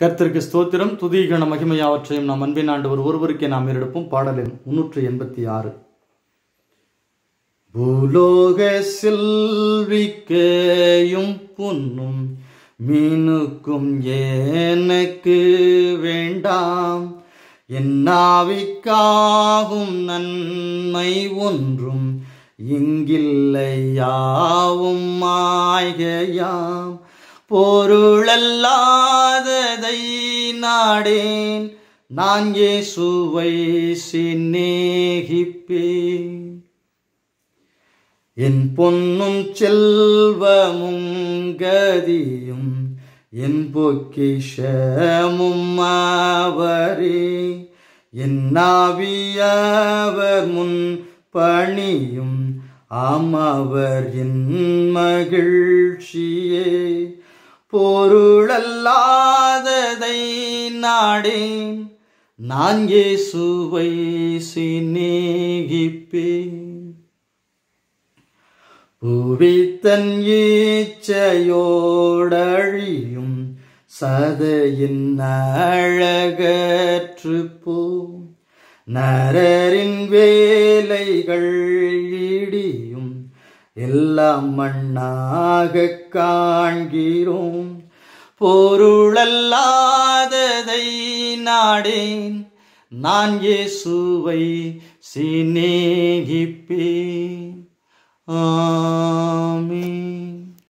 கர்த்தருக்கு ஸ்தோத்திரம் துதிகண மகிமையாவற்றையும் நாம் அன்பின் ஆண்டவர் ஒருவருக்கே நாம் எடுப்போம் பாடலின் முன்னூற்று எண்பத்தி ஆறு பூலோக செல்விக்கேயும் பொன்னும் மீனுக்கும் ஏனக்கு வேண்டாம் என்னாவிக்காகும் நன்மை ஒன்றும் இங்கில்லையாவும் மாய்கையாம் பொருளல்லாததை நாடேன் நான் சுவை சிநேகிப்பேன் என் பொன்னும் செல்வமும் கதியும் என் பொக்கிஷமும் அவரே நாவியவர் முன் பணியும் ஆமாவர் என் மகிழ்ச்சியே பொருளல்லாததை நாடேன் நான் இயேசுவை சிநேகிப்பேன் புவித்தன் ஈச்சையோடழியும் சதையின் அழகற்று போ நரரின் வேலைகள் இடி எல்லாம் மண்ணாக காண்கிறோம் பொருளல்லாததை நாடேன் நான் இயேசுவை சிநேகிப்பேன் ஆமே